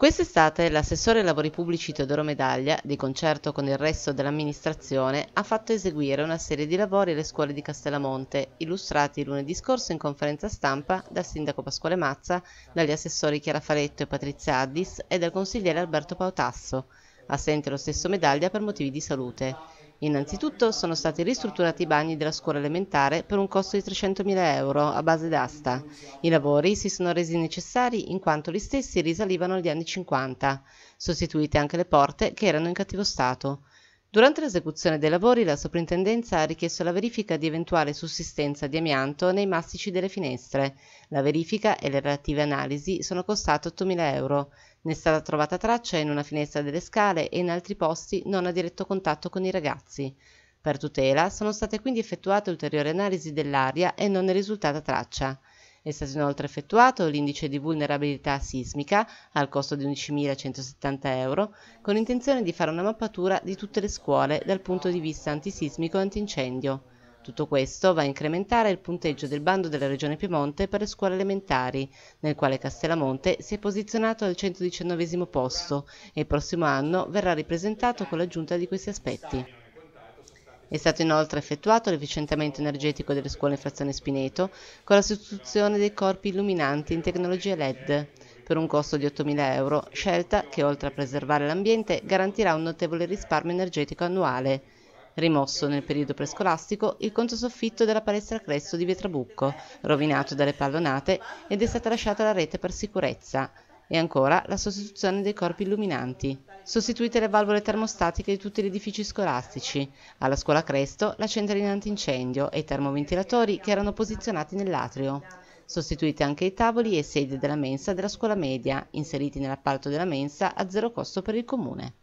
Quest'estate l'assessore ai lavori pubblici Teodoro Medaglia, di concerto con il resto dell'amministrazione, ha fatto eseguire una serie di lavori alle scuole di Castellamonte, illustrati lunedì scorso in conferenza stampa dal sindaco Pasquale Mazza, dagli assessori Chiara Faretto e Patrizia Addis e dal consigliere Alberto Pautasso, assente lo stesso Medaglia per motivi di salute. Innanzitutto sono stati ristrutturati i bagni della scuola elementare per un costo di 300.000 euro a base d'asta. I lavori si sono resi necessari in quanto gli stessi risalivano agli anni 50. Sostituite anche le porte che erano in cattivo stato. Durante l'esecuzione dei lavori la Soprintendenza ha richiesto la verifica di eventuale sussistenza di amianto nei mastici delle finestre. La verifica e le relative analisi sono costate 8.000 euro. Ne è stata trovata traccia in una finestra delle scale e in altri posti non a diretto contatto con i ragazzi. Per tutela sono state quindi effettuate ulteriori analisi dell'aria e non è risultata traccia. È stato inoltre effettuato l'indice di vulnerabilità sismica al costo di 11.170 euro con l'intenzione di fare una mappatura di tutte le scuole dal punto di vista antisismico e antincendio. Tutto questo va a incrementare il punteggio del bando della Regione Piemonte per le scuole elementari, nel quale Castellamonte si è posizionato al 119 posto e il prossimo anno verrà ripresentato con l'aggiunta di questi aspetti. È stato inoltre effettuato l'efficientamento energetico delle scuole in frazione Spineto con la sostituzione dei corpi illuminanti in tecnologia LED per un costo di 8.000 euro, scelta che oltre a preservare l'ambiente garantirà un notevole risparmio energetico annuale. Rimosso nel periodo prescolastico il conto soffitto della palestra Cresto di Vetrabucco, rovinato dalle pallonate ed è stata lasciata la rete per sicurezza, e ancora la sostituzione dei corpi illuminanti. Sostituite le valvole termostatiche di tutti gli edifici scolastici. Alla scuola Cresto la centralina antincendio e i termoventilatori che erano posizionati nell'atrio. Sostituite anche i tavoli e sedie della mensa della scuola media, inseriti nell'appalto della mensa a zero costo per il comune.